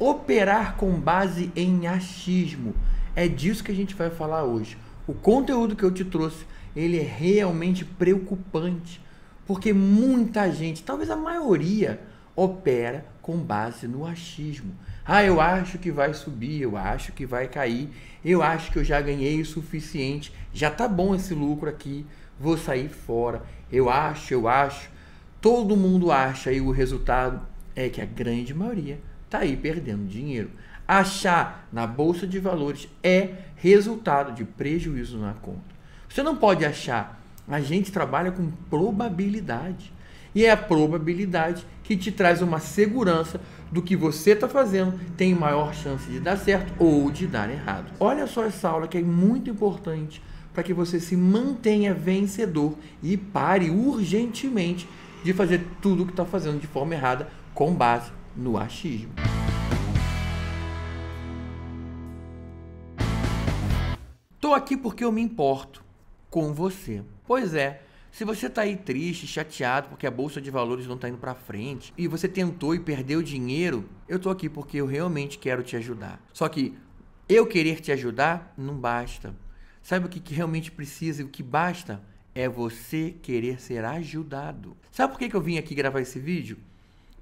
operar com base em achismo. É disso que a gente vai falar hoje. O conteúdo que eu te trouxe, ele é realmente preocupante, porque muita gente, talvez a maioria, opera com base no achismo. Ah, eu acho que vai subir, eu acho que vai cair, eu acho que eu já ganhei o suficiente, já tá bom esse lucro aqui, vou sair fora. Eu acho, eu acho. Todo mundo acha e o resultado é que a grande maioria está aí perdendo dinheiro. Achar na bolsa de valores é resultado de prejuízo na conta. Você não pode achar. A gente trabalha com probabilidade. E é a probabilidade que te traz uma segurança do que você está fazendo tem maior chance de dar certo ou de dar errado. Olha só essa aula que é muito importante para que você se mantenha vencedor e pare urgentemente de fazer tudo o que está fazendo de forma errada com base no achismo. Tô aqui porque eu me importo com você. Pois é, se você tá aí triste, chateado porque a bolsa de valores não tá indo para frente e você tentou e perdeu dinheiro, eu tô aqui porque eu realmente quero te ajudar. Só que eu querer te ajudar não basta. Sabe o que, que realmente precisa e o que basta? É você querer ser ajudado. Sabe por que, que eu vim aqui gravar esse vídeo?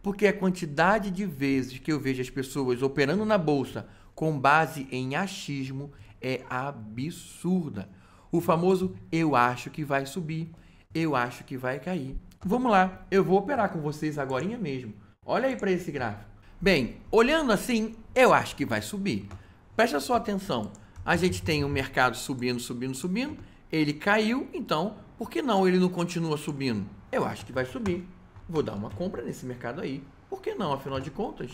Porque a quantidade de vezes que eu vejo as pessoas operando na bolsa com base em achismo é absurda. O famoso eu acho que vai subir, eu acho que vai cair. Vamos lá, eu vou operar com vocês agora mesmo. Olha aí para esse gráfico. Bem, olhando assim, eu acho que vai subir. Presta sua atenção. A gente tem o um mercado subindo, subindo, subindo. Ele caiu, então por que não ele não continua subindo? Eu acho que vai subir. Vou dar uma compra nesse mercado aí. Por que não, afinal de contas?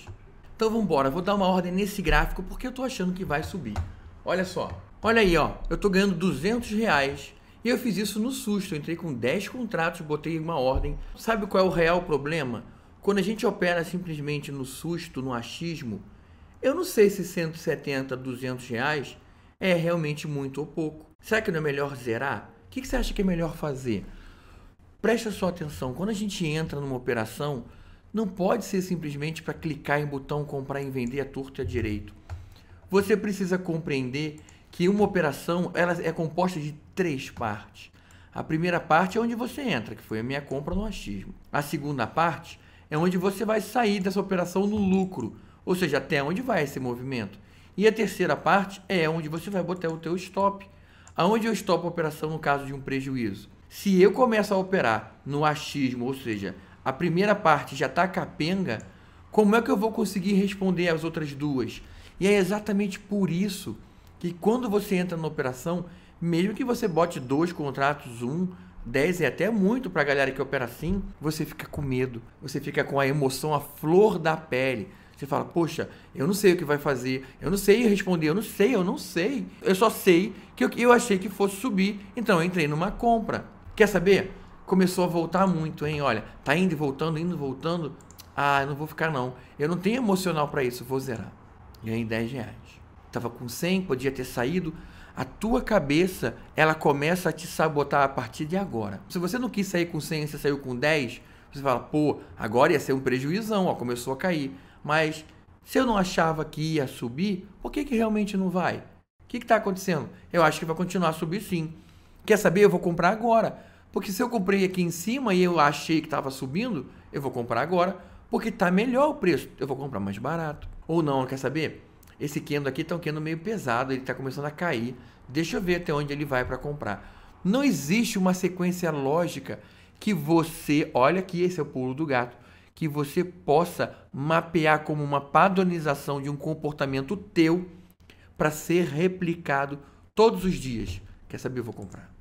Então vamos embora, vou dar uma ordem nesse gráfico porque eu tô achando que vai subir. Olha só, olha aí, ó, eu tô ganhando 200 reais e eu fiz isso no susto. Eu entrei com 10 contratos, botei uma ordem. Sabe qual é o real problema? Quando a gente opera simplesmente no susto, no achismo, eu não sei se 170, 200 reais é realmente muito ou pouco. Será que não é melhor zerar? O que você acha que é melhor fazer? preste a sua atenção. Quando a gente entra numa operação, não pode ser simplesmente para clicar em botão comprar e vender a torto e a direito. Você precisa compreender que uma operação ela é composta de três partes. A primeira parte é onde você entra, que foi a minha compra no achismo. A segunda parte é onde você vai sair dessa operação no lucro, ou seja, até onde vai esse movimento. E a terceira parte é onde você vai botar o teu stop. Aonde eu stop a operação no caso de um prejuízo? Se eu começo a operar no achismo, ou seja, a primeira parte já está capenga, como é que eu vou conseguir responder às outras duas? E é exatamente por isso que quando você entra na operação, mesmo que você bote dois contratos, um, dez e é até muito para a galera que opera assim, você fica com medo, você fica com a emoção à flor da pele. Você fala, poxa, eu não sei o que vai fazer, eu não sei responder, eu não sei, eu não sei. Eu só sei que eu, eu achei que fosse subir, então eu entrei numa compra. Quer saber? Começou a voltar muito, hein? Olha, tá indo e voltando, indo e voltando. Ah, eu não vou ficar não. Eu não tenho emocional para isso, vou zerar. Ganhei 10 reais. Tava com 100, podia ter saído. A tua cabeça, ela começa a te sabotar a partir de agora. Se você não quis sair com 100 e você saiu com 10, você fala, pô, agora ia ser um prejuízo. ó, começou a cair. Mas se eu não achava que ia subir, por que, que realmente não vai? O que está acontecendo? Eu acho que vai continuar a subir sim. Quer saber? Eu vou comprar agora. Porque se eu comprei aqui em cima e eu achei que estava subindo, eu vou comprar agora. Porque está melhor o preço, eu vou comprar mais barato. Ou não, quer saber? Esse Kendo aqui está um Kendo meio pesado, ele está começando a cair. Deixa eu ver até onde ele vai para comprar. Não existe uma sequência lógica que você, olha aqui, esse é o pulo do gato, que você possa mapear como uma padronização de um comportamento teu para ser replicado todos os dias. Quer saber? Eu vou comprar.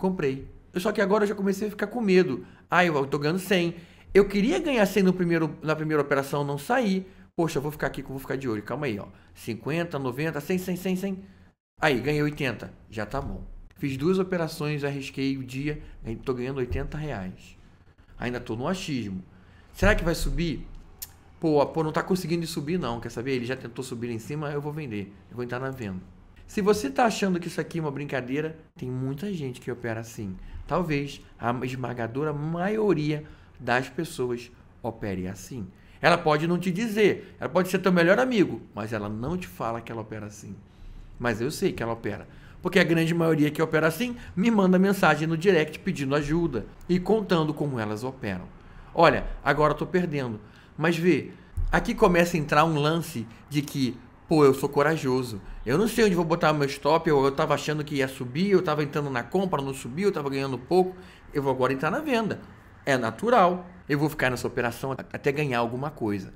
Comprei. Só que agora eu já comecei a ficar com medo. Ah, eu tô ganhando 100. Eu queria ganhar 100 no primeiro, na primeira operação, não sair Poxa, eu vou ficar aqui que vou ficar de olho. Calma aí, ó. 50, 90, 100, 100, 100, 100. Aí, ganhei 80. Já tá bom. Fiz duas operações, arrisquei o dia. Tô ganhando 80 reais. Ainda tô no achismo. Será que vai subir? Pô, pô, não tá conseguindo subir não, quer saber? Ele já tentou subir em cima, eu vou vender. Eu vou entrar na venda. Se você está achando que isso aqui é uma brincadeira, tem muita gente que opera assim. Talvez a esmagadora maioria das pessoas opere assim. Ela pode não te dizer, ela pode ser teu melhor amigo, mas ela não te fala que ela opera assim. Mas eu sei que ela opera. Porque a grande maioria que opera assim me manda mensagem no direct pedindo ajuda e contando como elas operam. Olha, agora estou perdendo. Mas vê, aqui começa a entrar um lance de que pô, eu sou corajoso. Eu não sei onde vou botar meu stop, eu, eu tava achando que ia subir, eu tava entrando na compra, não subiu, eu tava ganhando pouco. Eu vou agora entrar na venda. É natural. Eu vou ficar nessa operação até ganhar alguma coisa.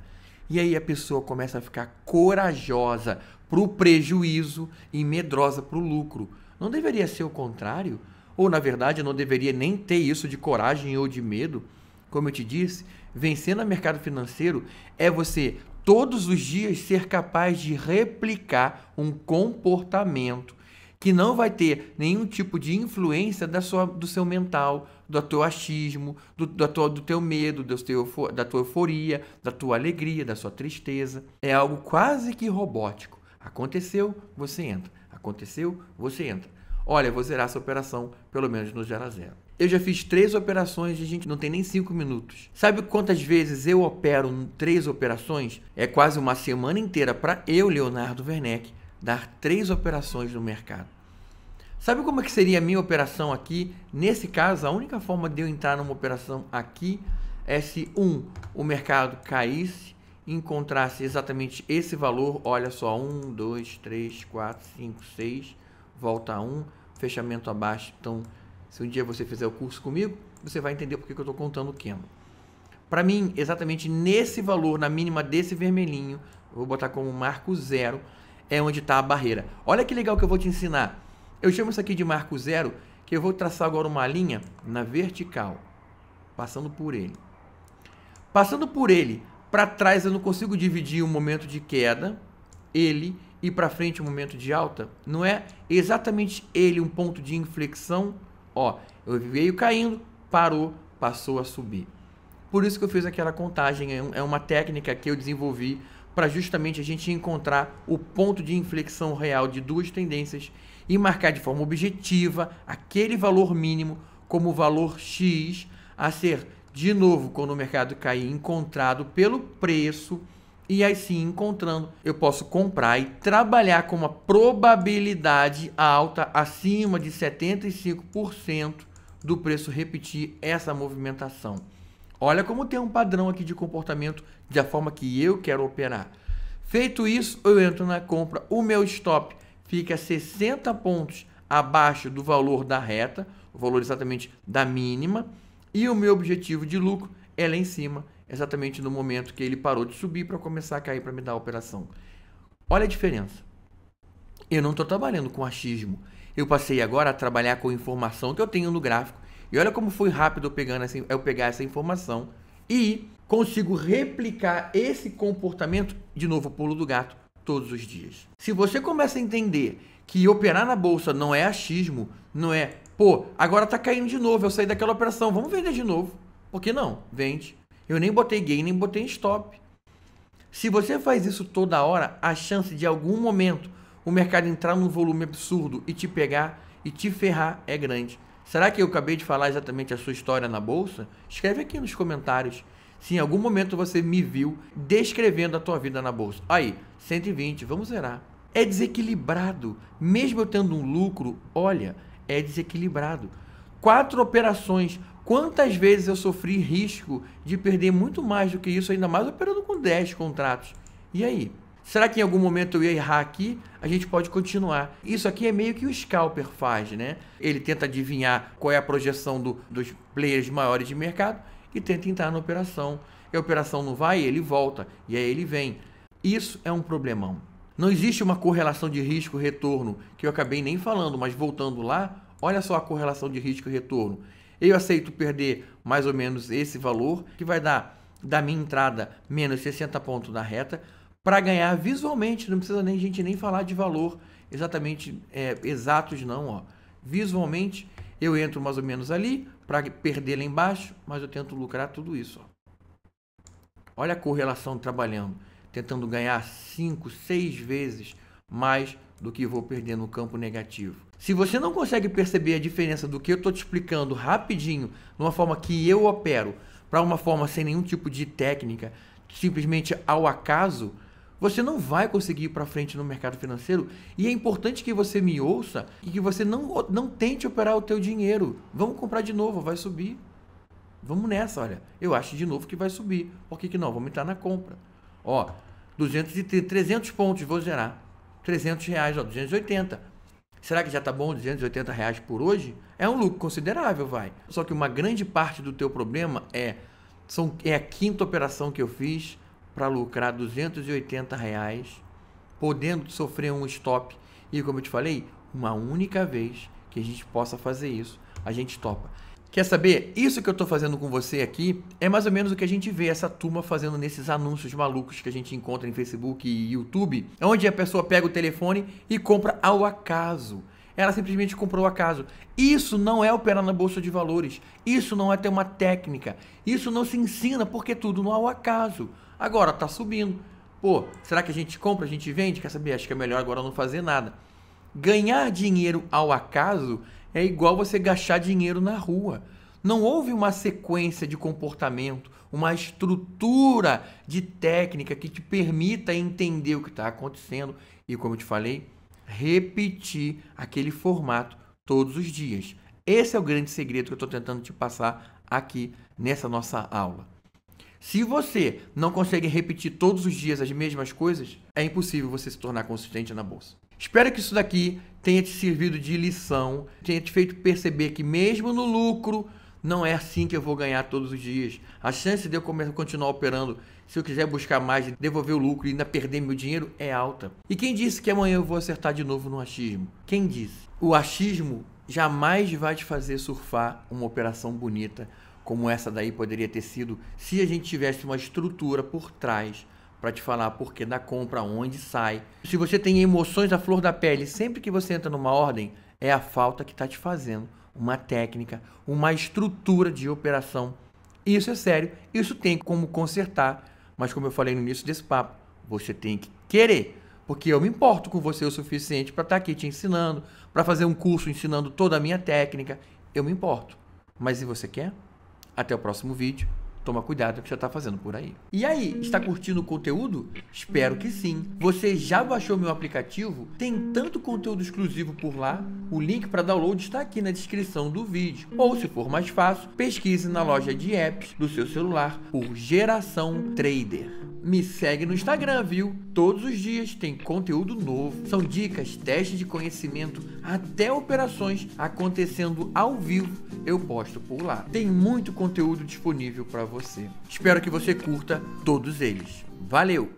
E aí a pessoa começa a ficar corajosa pro prejuízo e medrosa pro lucro. Não deveria ser o contrário? Ou na verdade não deveria nem ter isso de coragem ou de medo? Como eu te disse, vencer no mercado financeiro é você todos os dias ser capaz de replicar um comportamento que não vai ter nenhum tipo de influência da sua, do seu mental, do teu achismo, do, do, teu, do teu medo, do teu, da tua euforia, da tua alegria, da sua tristeza. É algo quase que robótico. Aconteceu, você entra. Aconteceu, você entra. Olha, vou zerar essa operação, pelo menos no zero a zero. Eu já fiz três operações e a gente não tem nem cinco minutos. Sabe quantas vezes eu opero três operações? É quase uma semana inteira para eu, Leonardo Werneck, dar três operações no mercado. Sabe como é que seria a minha operação aqui? Nesse caso, a única forma de eu entrar numa operação aqui é se um, o mercado caísse, encontrasse exatamente esse valor, olha só, um, dois, três, quatro, cinco, seis, volta a um, fechamento abaixo, então se um dia você fizer o curso comigo, você vai entender porque que eu estou contando o Keno. Para mim, exatamente nesse valor, na mínima desse vermelhinho, vou botar como marco zero, é onde está a barreira. Olha que legal que eu vou te ensinar. Eu chamo isso aqui de marco zero, que eu vou traçar agora uma linha na vertical, passando por ele. Passando por ele, para trás eu não consigo dividir o um momento de queda, ele, e para frente o um momento de alta. Não é exatamente ele um ponto de inflexão Ó, eu veio caindo, parou, passou a subir. Por isso que eu fiz aquela contagem, é, é uma técnica que eu desenvolvi para justamente a gente encontrar o ponto de inflexão real de duas tendências e marcar de forma objetiva aquele valor mínimo como valor X a ser, de novo, quando o mercado cair, encontrado pelo preço e aí sim, encontrando, eu posso comprar e trabalhar com uma probabilidade alta, acima de 75% do preço repetir essa movimentação. Olha como tem um padrão aqui de comportamento da forma que eu quero operar. Feito isso, eu entro na compra, o meu stop fica 60 pontos abaixo do valor da reta, o valor exatamente da mínima, e o meu objetivo de lucro é lá em cima, exatamente no momento que ele parou de subir para começar a cair para me dar a operação. Olha a diferença. Eu não estou trabalhando com achismo. Eu passei agora a trabalhar com informação que eu tenho no gráfico. E olha como foi rápido eu, pegando essa, eu pegar essa informação e consigo replicar esse comportamento, de novo, pulo do gato, todos os dias. Se você começa a entender que operar na bolsa não é achismo, não é, pô, agora tá caindo de novo, eu saí daquela operação, vamos vender de novo. Porque não, vende. Eu nem botei gain, nem botei stop. Se você faz isso toda hora, a chance de algum momento o mercado entrar num volume absurdo e te pegar e te ferrar é grande. Será que eu acabei de falar exatamente a sua história na bolsa? Escreve aqui nos comentários se em algum momento você me viu descrevendo a tua vida na bolsa. Aí, 120, vamos zerar. É desequilibrado. Mesmo eu tendo um lucro, olha, é desequilibrado. Quatro operações, Quantas vezes eu sofri risco de perder muito mais do que isso, ainda mais operando com 10 contratos? E aí? Será que em algum momento eu ia errar aqui? A gente pode continuar. Isso aqui é meio que o scalper faz, né? Ele tenta adivinhar qual é a projeção do, dos players maiores de mercado e tenta entrar na operação. E a operação não vai, ele volta. E aí ele vem. Isso é um problemão. Não existe uma correlação de risco-retorno, que eu acabei nem falando, mas voltando lá, olha só a correlação de risco-retorno. Eu aceito perder mais ou menos esse valor, que vai dar da minha entrada menos 60 pontos na reta, para ganhar visualmente, não precisa nem gente nem falar de valor exatamente é, exatos não, ó. Visualmente, eu entro mais ou menos ali para perder lá embaixo, mas eu tento lucrar tudo isso, ó. Olha a correlação trabalhando, tentando ganhar 5, 6 vezes mais do que vou perder no campo negativo. Se você não consegue perceber a diferença do que eu estou te explicando rapidinho, numa forma que eu opero, para uma forma sem nenhum tipo de técnica, simplesmente ao acaso, você não vai conseguir ir para frente no mercado financeiro. E é importante que você me ouça e que você não, não tente operar o teu dinheiro. Vamos comprar de novo, vai subir. Vamos nessa, olha. Eu acho de novo que vai subir. Por que, que não? Vamos entrar na compra. Ó, 200 e 300 pontos, vou zerar. 300 reais, ó, 280 Será que já está bom 280 reais por hoje? É um lucro considerável, vai. Só que uma grande parte do teu problema é, são, é a quinta operação que eu fiz para lucrar 280 reais, podendo sofrer um stop. E como eu te falei, uma única vez que a gente possa fazer isso, a gente topa. Quer saber? Isso que eu estou fazendo com você aqui é mais ou menos o que a gente vê essa turma fazendo nesses anúncios malucos que a gente encontra em Facebook e YouTube, onde a pessoa pega o telefone e compra ao acaso. Ela simplesmente comprou ao acaso. Isso não é operar na bolsa de valores. Isso não é ter uma técnica. Isso não se ensina porque é tudo não é ao acaso. Agora está subindo. Pô, será que a gente compra, a gente vende? Quer saber? Acho que é melhor agora não fazer nada. Ganhar dinheiro ao acaso é igual você gastar dinheiro na rua. Não houve uma sequência de comportamento, uma estrutura de técnica que te permita entender o que está acontecendo e, como eu te falei, repetir aquele formato todos os dias. Esse é o grande segredo que eu estou tentando te passar aqui nessa nossa aula. Se você não consegue repetir todos os dias as mesmas coisas, é impossível você se tornar consistente na bolsa. Espero que isso daqui tenha te servido de lição, tenha te feito perceber que mesmo no lucro, não é assim que eu vou ganhar todos os dias. A chance de eu continuar operando, se eu quiser buscar mais, devolver o lucro e ainda perder meu dinheiro, é alta. E quem disse que amanhã eu vou acertar de novo no achismo? Quem disse? O achismo jamais vai te fazer surfar uma operação bonita como essa daí poderia ter sido se a gente tivesse uma estrutura por trás para te falar porque da compra onde sai. Se você tem emoções à flor da pele, sempre que você entra numa ordem, é a falta que está te fazendo uma técnica, uma estrutura de operação. Isso é sério, isso tem como consertar, mas como eu falei no início desse papo, você tem que querer, porque eu me importo com você o suficiente para estar tá aqui te ensinando, para fazer um curso ensinando toda a minha técnica, eu me importo. Mas se você quer? Até o próximo vídeo. Toma cuidado com o que você está fazendo por aí. E aí, está curtindo o conteúdo? Espero que sim. Você já baixou meu aplicativo? Tem tanto conteúdo exclusivo por lá. O link para download está aqui na descrição do vídeo. Ou, se for mais fácil, pesquise na loja de apps do seu celular por Geração Trader me segue no Instagram, viu? Todos os dias tem conteúdo novo, são dicas, testes de conhecimento, até operações acontecendo ao vivo. Eu posto por lá. Tem muito conteúdo disponível para você. Espero que você curta todos eles. Valeu!